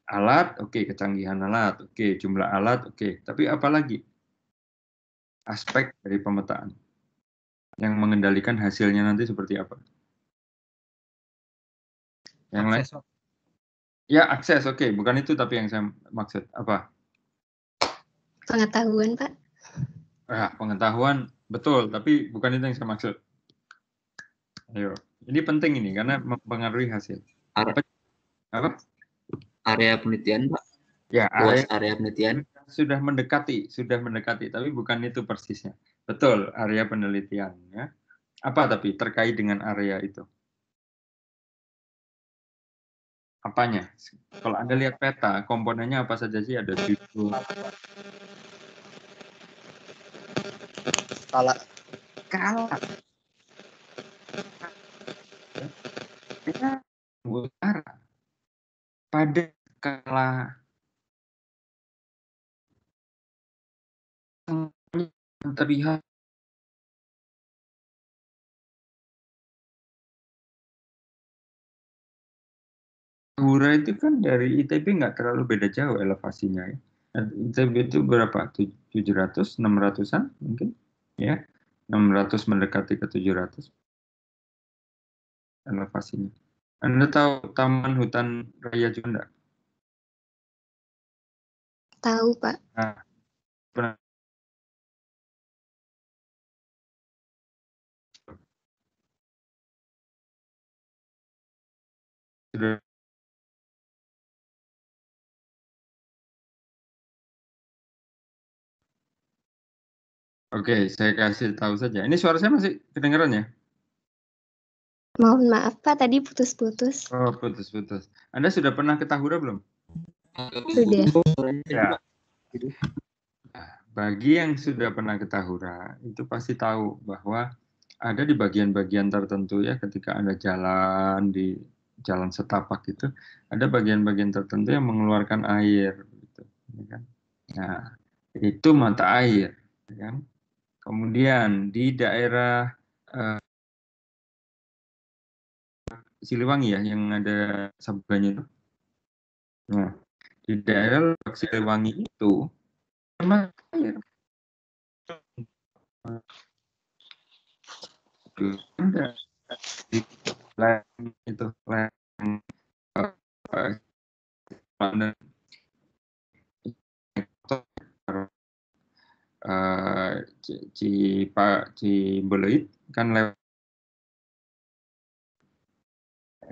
alat oke okay. kecanggihan alat oke okay. jumlah alat oke okay. tapi apa lagi aspek dari pemetaan yang mengendalikan hasilnya nanti seperti apa yang akses. lain ya akses oke okay. bukan itu tapi yang saya maksud apa Pengetahuan, Pak. Ah, pengetahuan betul, tapi bukan itu yang saya maksud. Ayo, ini penting ini karena mempengaruhi hasil. Are apa? Area penelitian, Pak. Ya, area, area penelitian sudah mendekati, sudah mendekati, tapi bukan itu persisnya. Betul, area penelitian ya. Apa tapi terkait dengan area itu? apanya? Kalau Anda lihat peta, komponennya apa saja sih? Ada di Kalah. Kalah. Kala. utara. Pada skala terlihat Tahura itu kan dari ITB nggak terlalu beda jauh elevasinya ya. ITB itu berapa? 700, 600-an mungkin ya. 600 mendekati ke 700 elevasinya. Anda tahu Taman Hutan Raya Junda? Tahu, Pak. Nah, sudah Oke, saya kasih tahu saja. Ini suara saya masih kedengaran ya? Mohon maaf Pak, tadi putus-putus. Oh, putus-putus. Anda sudah pernah ke Tahura belum? Sudah. Ya. Nah, bagi yang sudah pernah ke Tahura, itu pasti tahu bahwa ada di bagian-bagian tertentu ya ketika Anda jalan di jalan setapak itu, ada bagian-bagian tertentu yang mengeluarkan air gitu, ya kan? Nah, itu mata air, ya kan? Kemudian di daerah uh, Siliwangi ya yang ada sabunnya itu. Nah, di daerah Siliwangi itu memang air. Ada itu lain eh, eh, di eh, pak kan lewat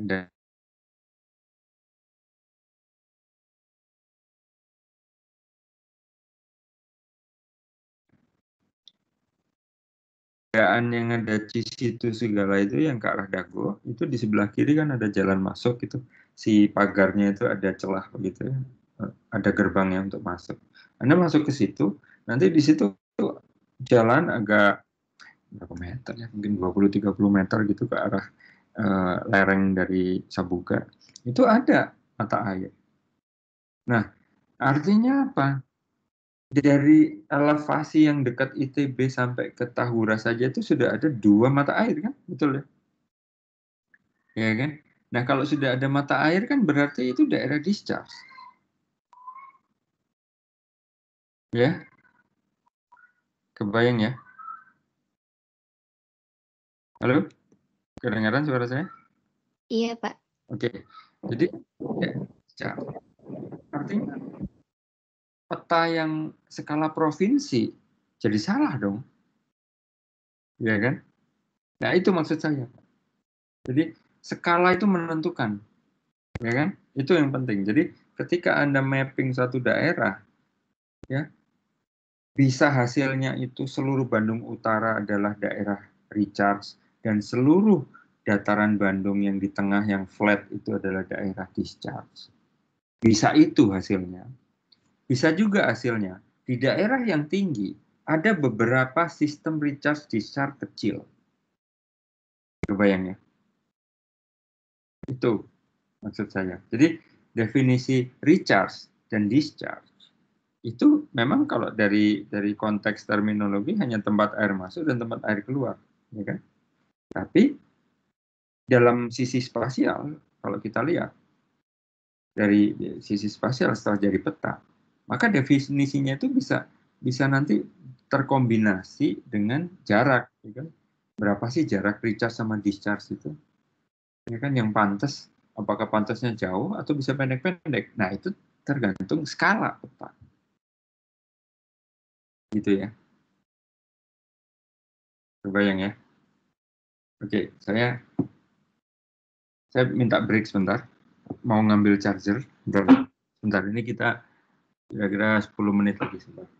dan keadaan yang ada di situ segala itu yang ke arah dago itu di sebelah kiri kan ada jalan masuk gitu si pagarnya itu ada celah begitu ya. ada gerbangnya untuk masuk anda masuk ke situ Nanti di situ jalan agak berapa meter ya, mungkin 20-30 meter gitu ke arah e, lereng dari Sabuga, itu ada mata air. Nah, artinya apa? Dari elevasi yang dekat ITB sampai ke Tahura saja itu sudah ada dua mata air kan, betul ya? Ya kan? Nah, kalau sudah ada mata air kan berarti itu daerah discharge. Ya, Kebayang ya? Halo? Kedengaran suara saya? Iya, Pak. Oke. Jadi, ya, artinya peta yang skala provinsi jadi salah dong. Iya kan? Nah, itu maksud saya. Jadi, skala itu menentukan. Ya kan? Itu yang penting. Jadi, ketika Anda mapping satu daerah, ya bisa hasilnya itu seluruh Bandung Utara adalah daerah recharge dan seluruh dataran Bandung yang di tengah yang flat itu adalah daerah discharge. Bisa itu hasilnya. Bisa juga hasilnya di daerah yang tinggi ada beberapa sistem recharge discharge kecil. Kebayang ya? Itu maksud saya. Jadi definisi recharge dan discharge itu memang kalau dari dari konteks terminologi hanya tempat air masuk dan tempat air keluar, ya kan? Tapi dalam sisi spasial, kalau kita lihat dari sisi spasial setelah jadi peta, maka definisinya itu bisa bisa nanti terkombinasi dengan jarak, ya kan? Berapa sih jarak recharge sama discharge itu? Ya kan yang pantas, apakah pantasnya jauh atau bisa pendek-pendek? Nah itu tergantung skala peta Gitu ya. Kebayang ya. Oke, saya saya minta break sebentar. Mau ngambil charger. Bentar, bentar ini kita kira-kira 10 menit lagi sebentar.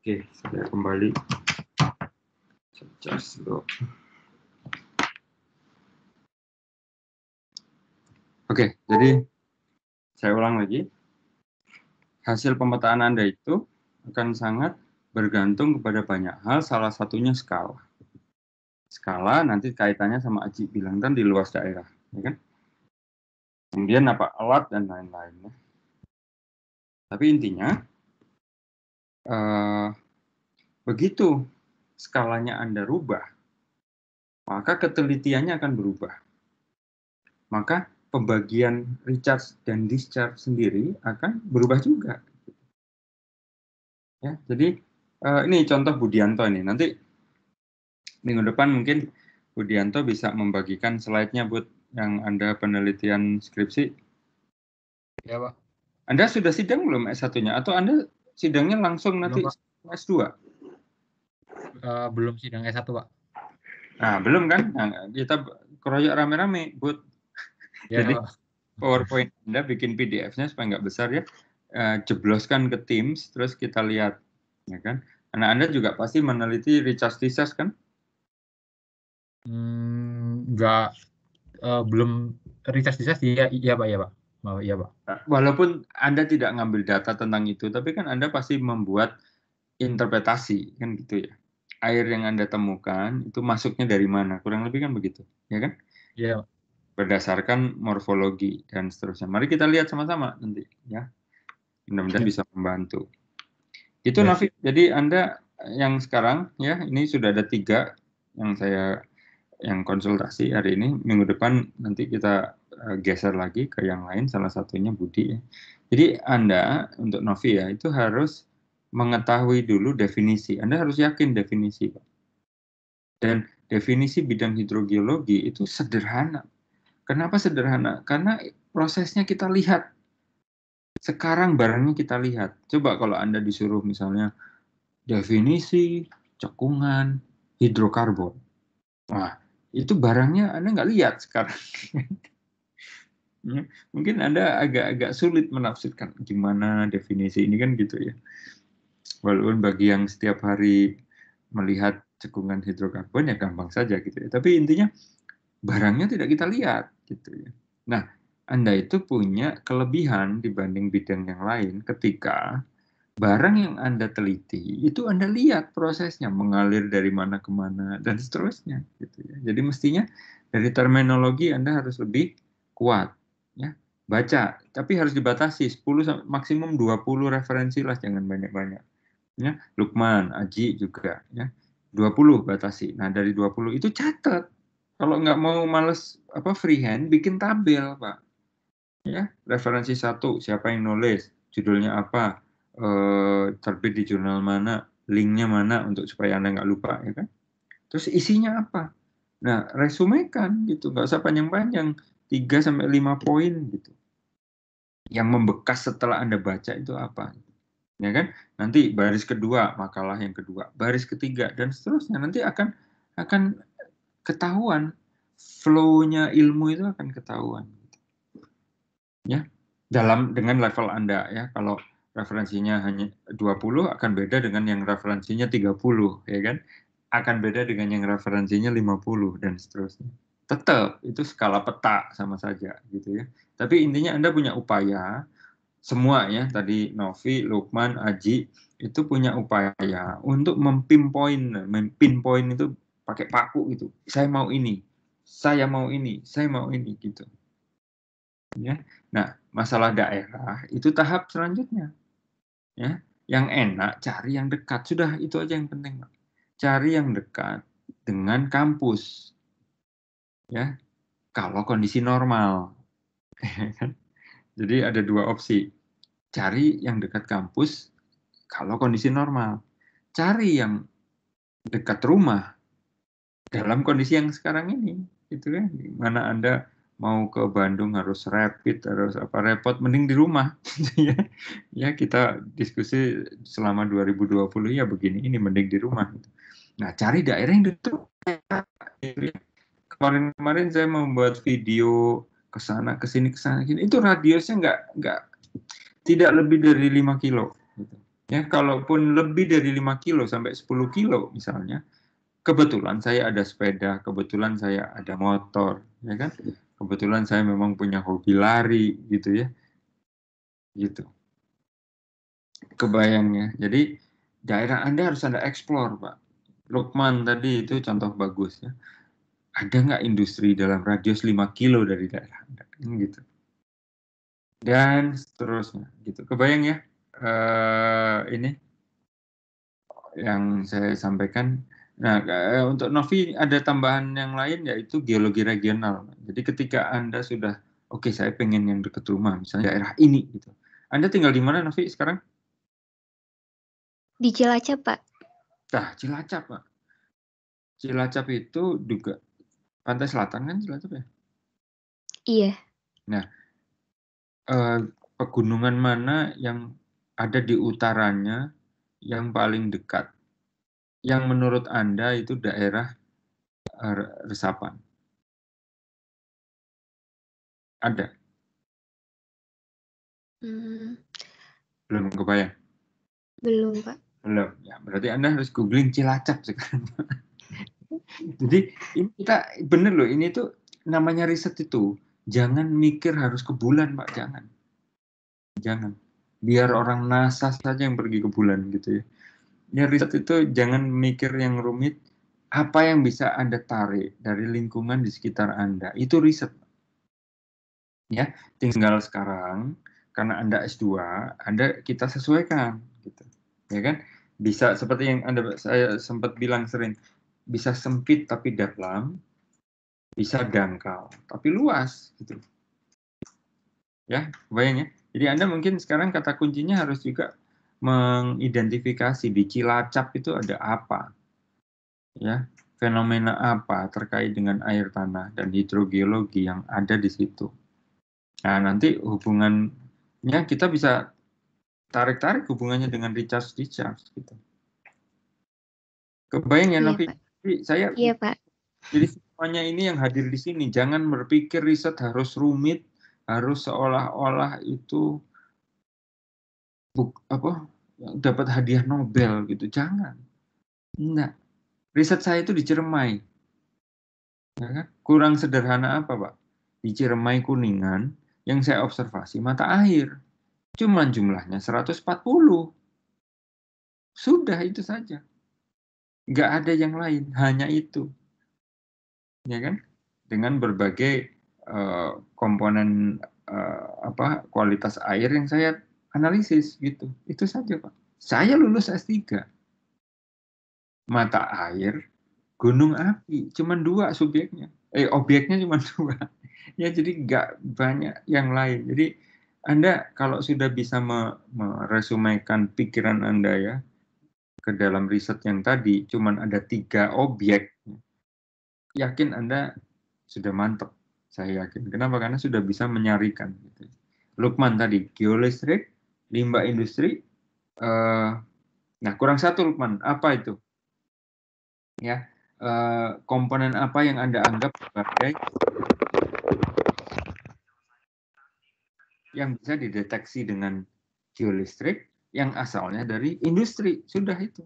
Oke, saya kembali charge dulu. Oke, jadi saya ulang lagi. Hasil pemetaan Anda itu akan sangat bergantung kepada banyak hal, salah satunya skala. Skala nanti kaitannya sama Aji bilang kan di luas daerah, ya kan? Kemudian apa alat dan lain-lainnya. Tapi intinya uh, begitu skalanya Anda rubah, maka ketelitiannya akan berubah. Maka pembagian recharge dan discharge sendiri akan berubah juga. Ya, jadi uh, ini contoh Budianto ini. Nanti minggu depan mungkin Budianto bisa membagikan slide-nya buat yang Anda penelitian skripsi. Ya, Pak. Anda sudah sidang belum S1-nya atau Anda sidangnya langsung nanti belum, S2? Uh, belum sidang S1, Pak. Nah, belum kan? Nah, kita keroyok rame-rame, buat Ya, Jadi PowerPoint Anda bikin PDF-nya supaya nggak besar ya, uh, jebloskan ke Teams, terus kita lihat, ya kan? Anak Anda juga pasti meneliti Richard Tisas kan? Hmm, nggak, uh, belum Richard Tisas, iya, iya Pak, iya Pak. Oh iya pak. Nah, walaupun anda tidak ngambil data tentang itu, tapi kan anda pasti membuat interpretasi kan gitu ya. Air yang anda temukan itu masuknya dari mana? Kurang lebih kan begitu, ya kan? Iya. Yeah. Berdasarkan morfologi dan seterusnya. Mari kita lihat sama-sama nanti ya. Mudah-mudahan yeah. bisa membantu. Itu yeah. Nafi. Jadi anda yang sekarang ya ini sudah ada tiga yang saya yang konsultasi hari ini. Minggu depan nanti kita Eh, geser lagi ke yang lain, salah satunya Budi. Ya. Jadi Anda untuk Novi ya itu harus mengetahui dulu definisi. Anda harus yakin definisi, Dan definisi bidang hidrogeologi itu sederhana. Kenapa sederhana? Karena prosesnya kita lihat. Sekarang barangnya kita lihat. Coba kalau Anda disuruh misalnya definisi cekungan hidrokarbon. Wah, itu barangnya Anda nggak lihat sekarang. Iya. Mungkin Anda agak-agak sulit menafsirkan gimana definisi ini kan gitu ya. Walaupun bagi yang setiap hari melihat cekungan hidrokarbon ya gampang saja gitu ya. Tapi intinya barangnya tidak kita lihat gitu ya. Nah, Anda itu punya kelebihan dibanding bidang yang lain ketika barang yang Anda teliti itu Anda lihat prosesnya mengalir dari mana ke mana dan seterusnya gitu ya. Jadi mestinya dari terminologi Anda harus lebih kuat ya baca tapi harus dibatasi 10 maksimum 20 referensi lah jangan banyak-banyak ya Lukman Aji juga ya 20 batasi nah dari 20 itu catat kalau nggak mau males apa freehand bikin tabel Pak ya referensi satu siapa yang nulis judulnya apa e, terbit di jurnal mana linknya mana untuk supaya anda nggak lupa ya kan terus isinya apa nah resume kan gitu nggak usah panjang-panjang 3 sampai 5 poin gitu. Yang membekas setelah Anda baca itu apa? Ya kan? Nanti baris kedua, makalah yang kedua, baris ketiga dan seterusnya nanti akan akan ketahuan flow-nya ilmu itu akan ketahuan. Ya. Dalam dengan level Anda ya. Kalau referensinya hanya 20 akan beda dengan yang referensinya 30, ya kan? Akan beda dengan yang referensinya 50 dan seterusnya tetap itu skala peta sama saja gitu ya. Tapi intinya Anda punya upaya semua ya tadi Novi, Lukman, Aji itu punya upaya untuk mempinpoint, mempinpoint itu pakai paku gitu. Saya mau ini, saya mau ini, saya mau ini gitu. Ya. Nah, masalah daerah itu tahap selanjutnya. Ya, yang enak cari yang dekat. Sudah itu aja yang penting, Cari yang dekat dengan kampus ya kalau kondisi normal. Ya kan? Jadi ada dua opsi. Cari yang dekat kampus kalau kondisi normal. Cari yang dekat rumah dalam kondisi yang sekarang ini. Gitu kan. Mana Anda mau ke Bandung harus rapid, harus apa repot, mending di rumah. Gitu ya. ya kita diskusi selama 2020 ya begini ini mending di rumah. Gitu. Nah cari daerah yang dekat kemarin-kemarin saya membuat video ke sana ke sini ke sana itu radiusnya nggak nggak tidak lebih dari 5 kilo gitu. ya kalaupun lebih dari 5 kilo sampai 10 kilo misalnya kebetulan saya ada sepeda kebetulan saya ada motor ya kan kebetulan saya memang punya hobi lari gitu ya gitu kebayangnya jadi daerah anda harus anda explore pak Lukman tadi itu contoh bagus ya ada nggak industri dalam radius 5 kilo dari daerah Anda? Gitu. Dan seterusnya, gitu. Kebayang ya, uh, ini yang saya sampaikan. Nah, eh, untuk Novi ada tambahan yang lain yaitu geologi regional. Jadi ketika Anda sudah, oke okay, saya pengen yang dekat rumah, misalnya daerah ini, gitu. Anda tinggal di mana Novi sekarang? Di Cilacap, Pak. Nah, Cilacap, Pak. Cilacap itu juga pantai selatan kan Cilacap ya? Iya. Nah, eh, pegunungan mana yang ada di utaranya yang paling dekat? Yang menurut Anda itu daerah eh, resapan? Ada? Hmm. Belum kebayang? Belum, Pak. Belum. Ya, berarti Anda harus googling Cilacap sekarang. Jadi ini kita benar loh ini tuh namanya riset itu jangan mikir harus ke bulan pak jangan jangan biar orang NASA saja yang pergi ke bulan gitu ya. Ya riset itu jangan mikir yang rumit apa yang bisa Anda tarik dari lingkungan di sekitar Anda itu riset. Ya, tinggal sekarang karena Anda S2, Anda kita sesuaikan gitu. Ya kan? Bisa seperti yang Anda saya sempat bilang sering, bisa sempit tapi dalam, bisa dangkal tapi luas gitu. Ya, bayang ya. Jadi Anda mungkin sekarang kata kuncinya harus juga mengidentifikasi di Cilacap itu ada apa. Ya, fenomena apa terkait dengan air tanah dan hidrogeologi yang ada di situ. Nah, nanti hubungannya kita bisa tarik-tarik hubungannya dengan recharge recharge gitu. Kebayang ya, iya, Novi? Ya, jadi saya Iya, Pak. Jadi semuanya ini yang hadir di sini jangan berpikir riset harus rumit, harus seolah-olah itu buk, apa dapat hadiah Nobel gitu. Jangan. Enggak. Riset saya itu di Ciremai. Ya kan? Kurang sederhana apa, Pak? Di Ciremai Kuningan yang saya observasi mata air. Cuman jumlahnya 140. Sudah itu saja nggak ada yang lain, hanya itu. Ya kan? Dengan berbagai uh, komponen uh, apa kualitas air yang saya analisis gitu. Itu saja, Pak. Saya lulus S3. Mata air, gunung api, cuma dua subjeknya. Eh, objeknya cuma dua. ya jadi nggak banyak yang lain. Jadi Anda kalau sudah bisa meresumekan pikiran Anda ya, ke dalam riset yang tadi cuman ada tiga objek, yakin Anda sudah mantap. Saya yakin. Kenapa? Karena sudah bisa menyarikan. Gitu. Lukman tadi, geolistrik, limbah industri. Uh, nah, kurang satu Lukman. Apa itu? Ya, uh, komponen apa yang Anda anggap sebagai yang bisa dideteksi dengan geolistrik, yang asalnya dari industri sudah itu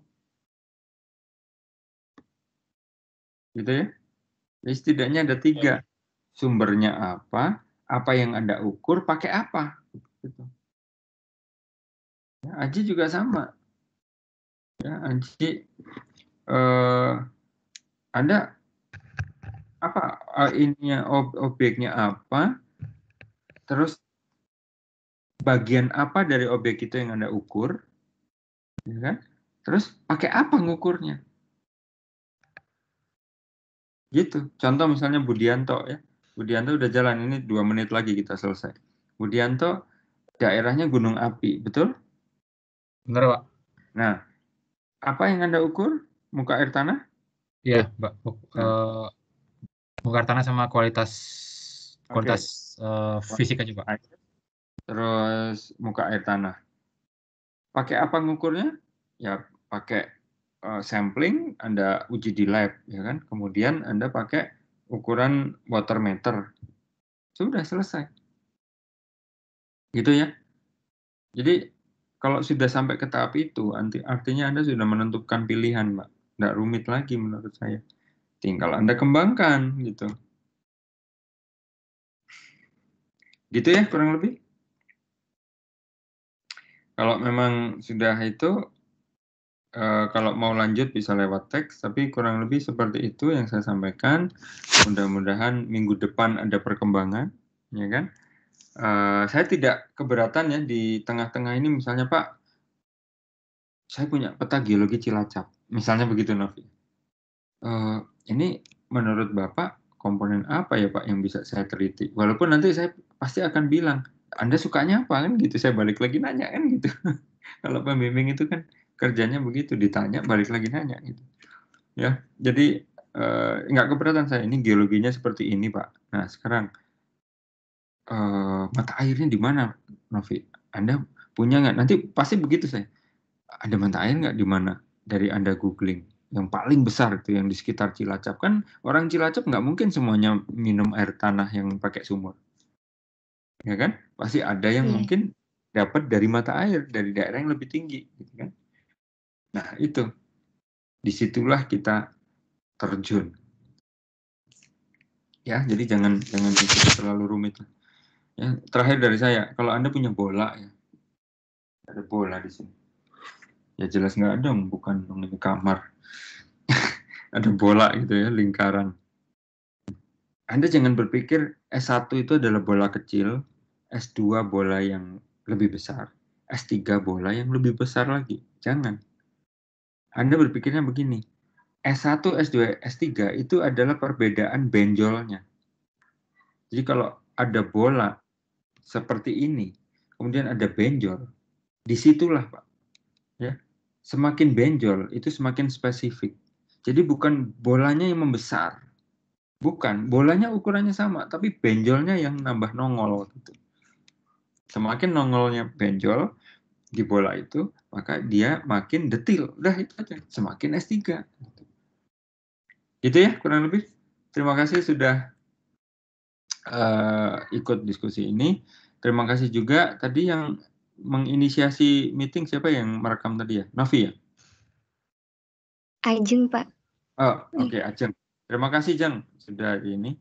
gitu ya jadi setidaknya ada tiga iya. sumbernya apa apa yang anda ukur pakai apa gitu. ya, aji juga sama ya aji eh, anda apa eh, ininya ob, objeknya apa terus bagian apa dari objek itu yang Anda ukur, ya kan? Terus pakai apa ngukurnya? Gitu. Contoh misalnya Budianto ya. Budianto udah jalan ini dua menit lagi kita selesai. Budianto daerahnya gunung api, betul? Benar, Pak. Nah, apa yang Anda ukur? Muka air tanah? Iya, Pak. Uh, muka air tanah sama kualitas kualitas okay. uh, eh, fisika juga. Air terus muka air tanah. Pakai apa ngukurnya? Ya pakai uh, sampling, Anda uji di lab, ya kan? Kemudian Anda pakai ukuran water meter. Sudah selesai. Gitu ya. Jadi kalau sudah sampai ke tahap itu, artinya Anda sudah menentukan pilihan, Mbak. Tidak rumit lagi menurut saya. Tinggal Anda kembangkan, gitu. Gitu ya kurang lebih. Kalau memang sudah itu, uh, kalau mau lanjut bisa lewat teks, tapi kurang lebih seperti itu yang saya sampaikan. Mudah-mudahan minggu depan ada perkembangan, ya kan? Uh, saya tidak keberatan ya di tengah-tengah ini misalnya Pak, saya punya peta geologi Cilacap, misalnya begitu Novi. Uh, ini menurut Bapak komponen apa ya Pak yang bisa saya teliti? Walaupun nanti saya pasti akan bilang anda sukanya apa kan gitu. Saya balik lagi nanya kan gitu. Kalau pembimbing itu kan kerjanya begitu ditanya balik lagi nanya gitu. Ya, jadi nggak eh, nggak keberatan saya ini geologinya seperti ini Pak. Nah sekarang uh, mata airnya di mana Novi? Anda punya nggak? Nanti pasti begitu saya. Ada mata air nggak di mana dari Anda googling? yang paling besar itu yang di sekitar Cilacap kan orang Cilacap nggak mungkin semuanya minum air tanah yang pakai sumur ya kan Pasti ada yang yeah. mungkin dapat dari mata air dari daerah yang lebih tinggi, gitu kan? Nah itu disitulah kita terjun. Ya, jadi jangan jangan terlalu rumit. Ya, terakhir dari saya, kalau anda punya bola ya, ada bola di sini. Ya jelas nggak ada, bukan ini kamar. ada bola gitu ya, lingkaran. Anda jangan berpikir S1 itu adalah bola kecil, S2 bola yang lebih besar, S3 bola yang lebih besar lagi. Jangan. Anda berpikirnya begini, S1, S2, S3 itu adalah perbedaan benjolnya. Jadi kalau ada bola seperti ini, kemudian ada benjol, disitulah Pak. Ya, semakin benjol itu semakin spesifik. Jadi bukan bolanya yang membesar, bukan bolanya ukurannya sama, tapi benjolnya yang nambah nongol gitu. Semakin nongolnya benjol di bola itu, maka dia makin detil. Udah itu aja, semakin S3. Gitu ya, kurang lebih. Terima kasih sudah uh, ikut diskusi ini. Terima kasih juga tadi yang menginisiasi meeting siapa yang merekam tadi ya? Novi ya? Ajeng, Pak. Oh, oke, okay, Ajeng. Terima kasih, Jeng, sudah ini.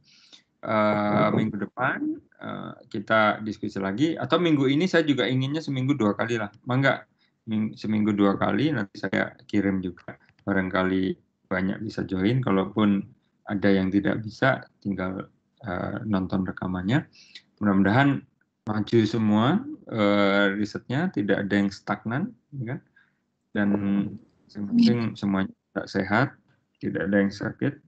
Eh, minggu depan uh, kita diskusi lagi atau minggu ini saya juga inginnya seminggu dua kali lah mangga seminggu dua kali nanti saya kirim juga barangkali banyak bisa join kalaupun ada yang tidak bisa tinggal uh, nonton rekamannya mudah-mudahan maju semua uh, risetnya tidak ada yang stagnan ya kan? dan penting semuanya tidak sehat tidak ada yang sakit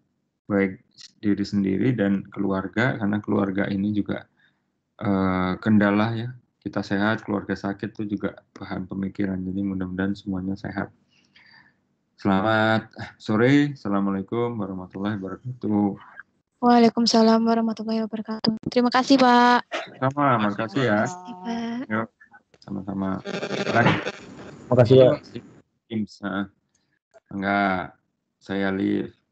baik diri sendiri dan keluarga karena keluarga ini juga uh, kendala ya kita sehat keluarga sakit itu juga bahan pemikiran jadi mudah-mudahan semuanya sehat selamat sore assalamualaikum warahmatullahi wabarakatuh Waalaikumsalam warahmatullahi wabarakatuh. Terima kasih, Pak. Sama, ya. Terima kasih, ya Pak. Sama-sama. Terima kasih ya. Enggak, saya live.